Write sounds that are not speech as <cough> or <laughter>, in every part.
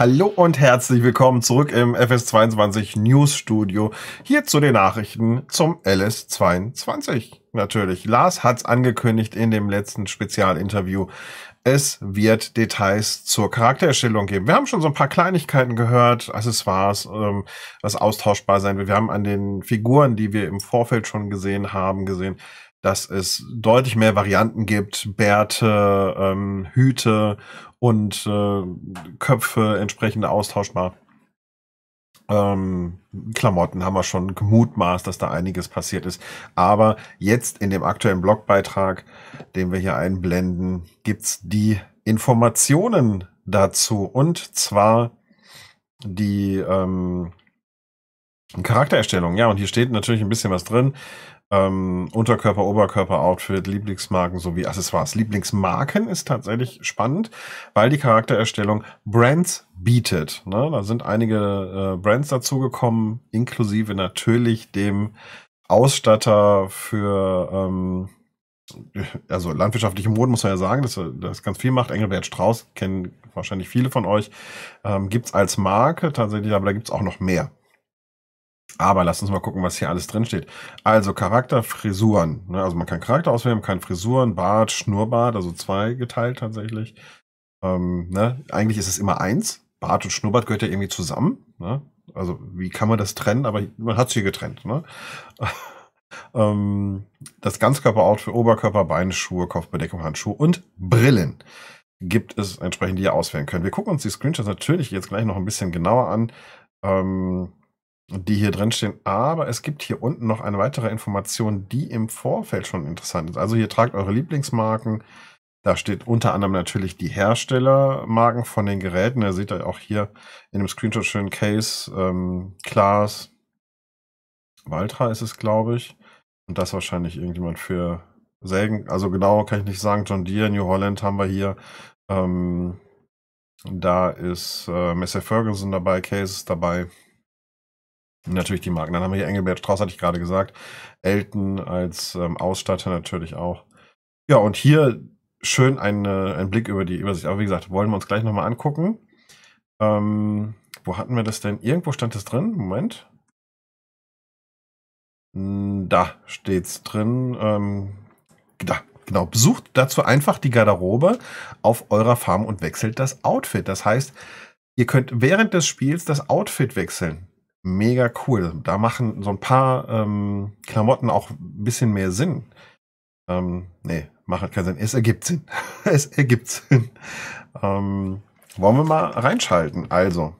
Hallo und herzlich willkommen zurück im FS22 News Studio. Hier zu den Nachrichten zum LS22. Natürlich. Lars hat's angekündigt in dem letzten Spezialinterview. Es wird Details zur Charaktererstellung geben. Wir haben schon so ein paar Kleinigkeiten gehört, Accessoires, ähm, was austauschbar sein wird. Wir haben an den Figuren, die wir im Vorfeld schon gesehen haben, gesehen, dass es deutlich mehr Varianten gibt, Bärte, ähm, Hüte und äh, Köpfe entsprechend austauschbar. Ähm, Klamotten haben wir schon gemutmaßt, dass da einiges passiert ist. Aber jetzt in dem aktuellen Blogbeitrag, den wir hier einblenden, gibt's die Informationen dazu. Und zwar die ähm, Charaktererstellung. Ja, und hier steht natürlich ein bisschen was drin. Ähm, Unterkörper, Oberkörper, Outfit, Lieblingsmarken sowie Accessoires. Lieblingsmarken ist tatsächlich spannend, weil die Charaktererstellung Brands bietet. Ne? Da sind einige äh, Brands dazugekommen, inklusive natürlich dem Ausstatter für ähm, also landwirtschaftliche Moden muss man ja sagen, dass das ganz viel macht. Engelbert Strauß kennen wahrscheinlich viele von euch. Ähm, gibt es als Marke tatsächlich, aber da gibt es auch noch mehr. Aber lass uns mal gucken, was hier alles drin steht. Also Charakter, Frisuren. Ne? Also man kann Charakter auswählen, man kann Frisuren, Bart, Schnurrbart, also zwei geteilt tatsächlich. Ähm, ne? Eigentlich ist es immer eins. Bart und Schnurrbart gehört ja irgendwie zusammen. Ne? Also wie kann man das trennen? Aber man hat es hier getrennt. Ne? <laughs> ähm, das Ganzkörperoutfit, Oberkörper, Beine, Schuhe, Kopfbedeckung, Handschuhe und Brillen gibt es entsprechend, die ihr auswählen könnt. Wir gucken uns die Screenshots natürlich jetzt gleich noch ein bisschen genauer an. Ähm, die hier drin stehen. Aber es gibt hier unten noch eine weitere Information, die im Vorfeld schon interessant ist. Also hier tragt eure Lieblingsmarken. Da steht unter anderem natürlich die Herstellermarken von den Geräten. Ihr seht ja auch hier in dem Screenshot schön Case, ähm, Class, Valtra ist es, glaube ich. Und das wahrscheinlich irgendjemand für Sägen. Also genau kann ich nicht sagen. John Deere, New Holland haben wir hier. Ähm, da ist äh, Messer Ferguson dabei, Case ist dabei. Natürlich die Marken. Dann haben wir hier Engelbert Strauß, hatte ich gerade gesagt. Elton als ähm, Ausstatter natürlich auch. Ja, und hier schön eine, ein Blick über die Übersicht. Aber wie gesagt, wollen wir uns gleich nochmal angucken. Ähm, wo hatten wir das denn? Irgendwo stand es drin. Moment. Hm, da steht es drin. Ähm, da, genau. Besucht dazu einfach die Garderobe auf eurer Farm und wechselt das Outfit. Das heißt, ihr könnt während des Spiels das Outfit wechseln mega cool. Da machen so ein paar ähm, Klamotten auch ein bisschen mehr Sinn. Ähm, nee, macht halt keinen Sinn. Es ergibt Sinn. <laughs> es ergibt Sinn. Ähm, wollen wir mal reinschalten? Also,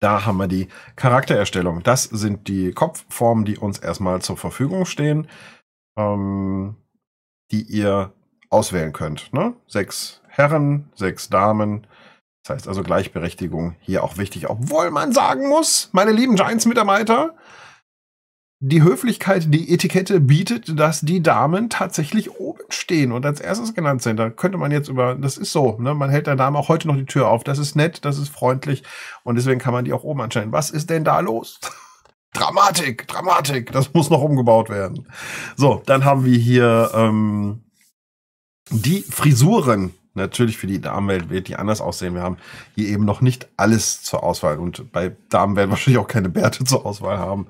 da haben wir die Charaktererstellung. Das sind die Kopfformen, die uns erstmal zur Verfügung stehen, ähm, die ihr auswählen könnt. Ne? Sechs Herren, sechs Damen, das heißt also Gleichberechtigung hier auch wichtig, obwohl man sagen muss, meine lieben Giants-Mitarbeiter, die Höflichkeit, die Etikette bietet, dass die Damen tatsächlich oben stehen und als erstes genannt sind. Da könnte man jetzt über, das ist so, ne? man hält der Dame auch heute noch die Tür auf. Das ist nett, das ist freundlich und deswegen kann man die auch oben anscheinend. Was ist denn da los? <laughs> Dramatik, Dramatik, das muss noch umgebaut werden. So, dann haben wir hier ähm, die Frisuren Natürlich für die Damenwelt wird die anders aussehen. Wir haben hier eben noch nicht alles zur Auswahl und bei Damen werden wir <laughs> wahrscheinlich auch keine Bärte zur Auswahl haben.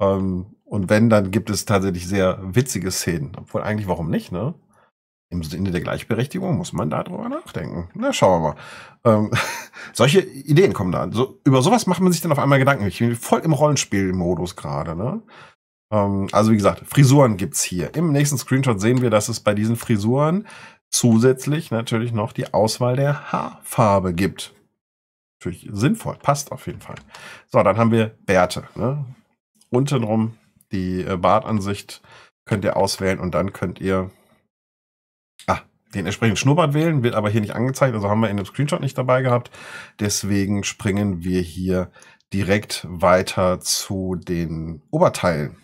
Ähm, und wenn, dann gibt es tatsächlich sehr witzige Szenen. Obwohl eigentlich, warum nicht, ne? Im Sinne der Gleichberechtigung muss man darüber nachdenken. Na, schauen wir mal. Ähm, <laughs> solche Ideen kommen da an. So, über sowas macht man sich dann auf einmal Gedanken. Ich bin voll im Rollenspielmodus gerade, ne? Ähm, also wie gesagt, Frisuren gibt's hier. Im nächsten Screenshot sehen wir, dass es bei diesen Frisuren zusätzlich natürlich noch die Auswahl der Haarfarbe gibt. Natürlich sinnvoll, passt auf jeden Fall. So, dann haben wir Bärte. Ne? Untenrum die äh, Bartansicht könnt ihr auswählen und dann könnt ihr ah, den entsprechenden Schnurrbart wählen, wird aber hier nicht angezeigt, also haben wir in dem Screenshot nicht dabei gehabt. Deswegen springen wir hier direkt weiter zu den Oberteilen.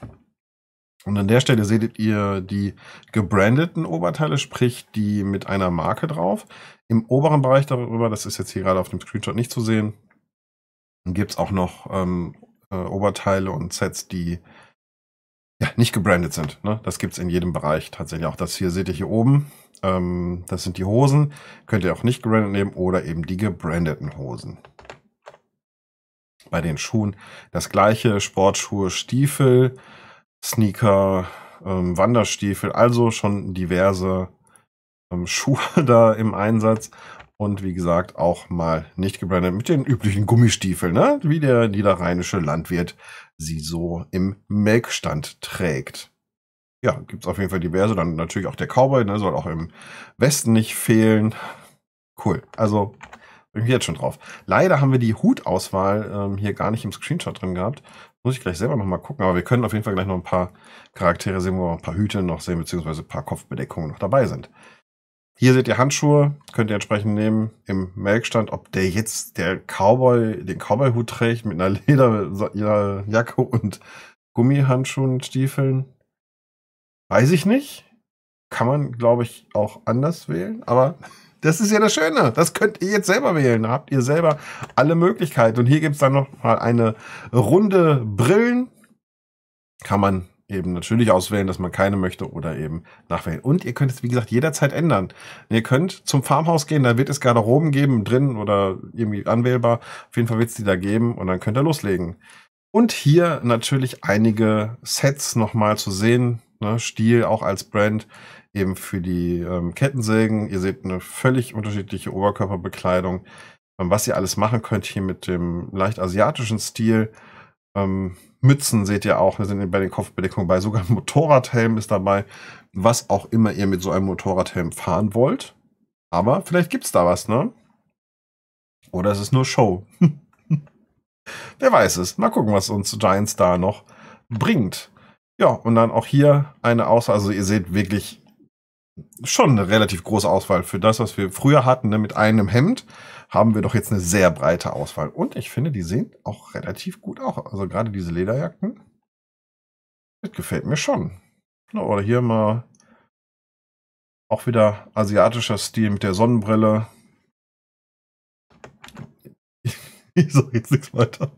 Und an der Stelle seht ihr die gebrandeten Oberteile, sprich die mit einer Marke drauf. Im oberen Bereich darüber, das ist jetzt hier gerade auf dem Screenshot nicht zu sehen, gibt es auch noch ähm, äh, Oberteile und Sets, die ja, nicht gebrandet sind. Ne? Das gibt es in jedem Bereich tatsächlich. Auch das hier seht ihr hier oben. Ähm, das sind die Hosen. Könnt ihr auch nicht gebrandet nehmen oder eben die gebrandeten Hosen. Bei den Schuhen das gleiche, Sportschuhe, Stiefel, Sneaker, ähm, Wanderstiefel, also schon diverse ähm, <laughs> Schuhe da im Einsatz. Und wie gesagt, auch mal nicht gebrandet mit den üblichen Gummistiefeln, ne? wie der niederrheinische Landwirt sie so im Melkstand trägt. Ja, gibt es auf jeden Fall diverse. Dann natürlich auch der Cowboy, ne? soll auch im Westen nicht fehlen. Cool. Also bin ich jetzt schon drauf. Leider haben wir die Hutauswahl ähm, hier gar nicht im Screenshot drin gehabt. Muss ich gleich selber nochmal gucken, aber wir können auf jeden Fall gleich noch ein paar Charaktere sehen, wo wir ein paar Hüte noch sehen, beziehungsweise ein paar Kopfbedeckungen noch dabei sind. Hier seht ihr Handschuhe, könnt ihr entsprechend nehmen im Melkstand, ob der jetzt der Cowboy, den Cowboy-Hut trägt mit einer <laughs> Lederjacke und Gummihandschuhen und Stiefeln. Weiß ich nicht. Kann man, glaube ich, auch anders wählen, aber das ist ja das Schöne. Das könnt ihr jetzt selber wählen. Da habt ihr selber alle Möglichkeiten. Und hier gibt es dann noch mal eine runde Brillen. Kann man eben natürlich auswählen, dass man keine möchte oder eben nachwählen. Und ihr könnt es, wie gesagt, jederzeit ändern. Ihr könnt zum Farmhaus gehen, da wird es Garderoben geben, drin oder irgendwie anwählbar. Auf jeden Fall wird es die da geben und dann könnt ihr loslegen. Und hier natürlich einige Sets nochmal zu sehen ne, Stil auch als Brand eben für die ähm, Kettensägen. Ihr seht eine völlig unterschiedliche Oberkörperbekleidung. Ähm, was ihr alles machen könnt hier mit dem leicht asiatischen Stil. Ähm, Mützen seht ihr auch, wir sind bei den Kopfbedeckungen bei, sogar ein <laughs> Motorradhelm ist dabei, was auch immer ihr mit so einem Motorradhelm fahren wollt. Aber vielleicht gibt es da was, ne? Oder es ist nur Show. <laughs> Wer weiß es. Mal gucken, was uns Giants da noch bringt. Ja, und dann auch hier eine Auswahl. Also ihr seht wirklich schon eine relativ große Auswahl. Für das, was wir früher hatten, ne, mit einem Hemd, haben wir doch jetzt eine sehr breite Auswahl. Und ich finde, die sehen auch relativ gut aus. Also gerade diese Lederjacken, das gefällt mir schon. oder hier mal auch wieder asiatischer Stil mit der Sonnenbrille. <laughs> Ich sage jetzt nichts weiter.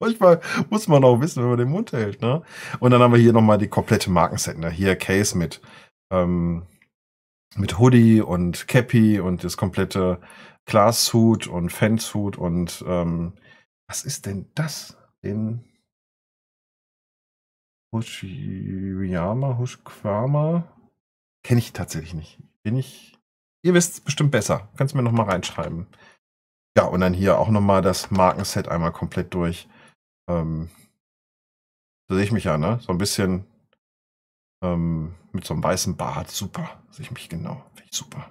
Manchmal muss man auch wissen, wenn man den Mund hält, ne? Und dann haben wir hier nochmal die komplette Markenset, ne? Hier Case mit, ähm, mit Hoodie und Cappy und das komplette Glassuit und Fansuit und, ähm, was ist denn das? Den Hushiyama, Hushkwama? Kenne ich tatsächlich nicht. Bin ich, ihr wisst es bestimmt besser. Kannst mir nochmal reinschreiben. Ja, und dann hier auch nochmal das Markenset einmal komplett durch ähm, da sehe ich mich ja, ne? So ein bisschen ähm, mit so einem weißen Bart, super, sehe ich mich genau, finde ich super.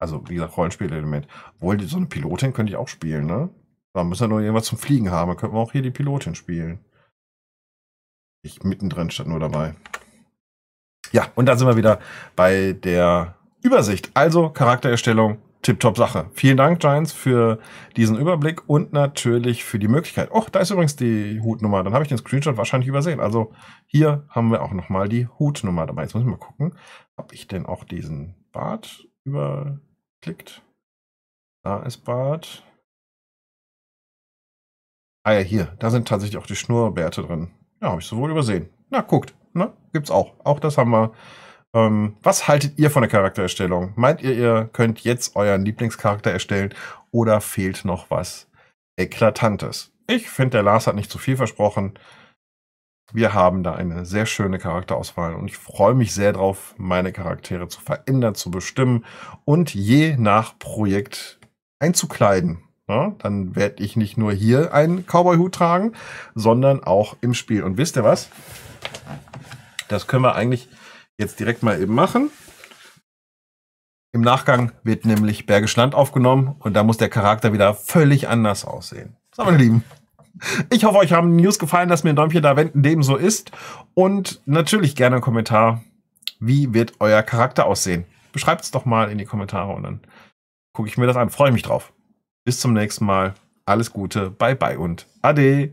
Also, wie gesagt, Rollenspielelement. Obwohl, so eine Pilotin könnte ich auch spielen, ne? Da müssen wir nur irgendwas zum Fliegen haben, dann könnten wir auch hier die Pilotin spielen. Ich mittendrin statt nur dabei. Ja, und dann sind wir wieder bei der Übersicht. Also Charaktererstellung, Tipptopp-Sache. Vielen Dank, Giants, für diesen Überblick und natürlich für die Möglichkeit. Och, da ist übrigens die Hutnummer. Dann habe ich den Screenshot wahrscheinlich übersehen. Also hier haben wir auch nochmal die Hutnummer dabei. Jetzt muss ich mal gucken, habe ich denn auch diesen Bart überklickt? Da ist Bart. Ah ja, hier. Da sind tatsächlich auch die Schnurrbärte drin. Ja, habe ich sowohl übersehen. Na, guckt. Na, ne? gibt's auch. Auch das haben wir ähm, was haltet ihr von der Charaktererstellung? Meint ihr, ihr könnt jetzt euren Lieblingscharakter erstellen oder fehlt noch was Eklatantes? Ich finde, der Lars hat nicht zu viel versprochen. Wir haben da eine sehr schöne Charakterauswahl und ich freue mich sehr drauf, meine Charaktere zu verändern, zu bestimmen und je nach Projekt einzukleiden. Ja, dann werde ich nicht nur hier einen Cowboy-Hut tragen, sondern auch im Spiel. Und wisst ihr was? Das können wir eigentlich jetzt direkt mal eben machen. Im Nachgang wird nämlich Bergisch Land aufgenommen und da muss der Charakter wieder völlig anders aussehen. So, meine Lieben. Ich hoffe, euch haben News gefallen, dass mir ein Däumchen da wenden, dem so ist. Und natürlich gerne einen Kommentar. Wie wird euer Charakter aussehen? Beschreibt es doch mal in die Kommentare und dann gucke ich mir das an. Freue mich drauf. Bis zum nächsten Mal. Alles Gute. Bye bye und ade.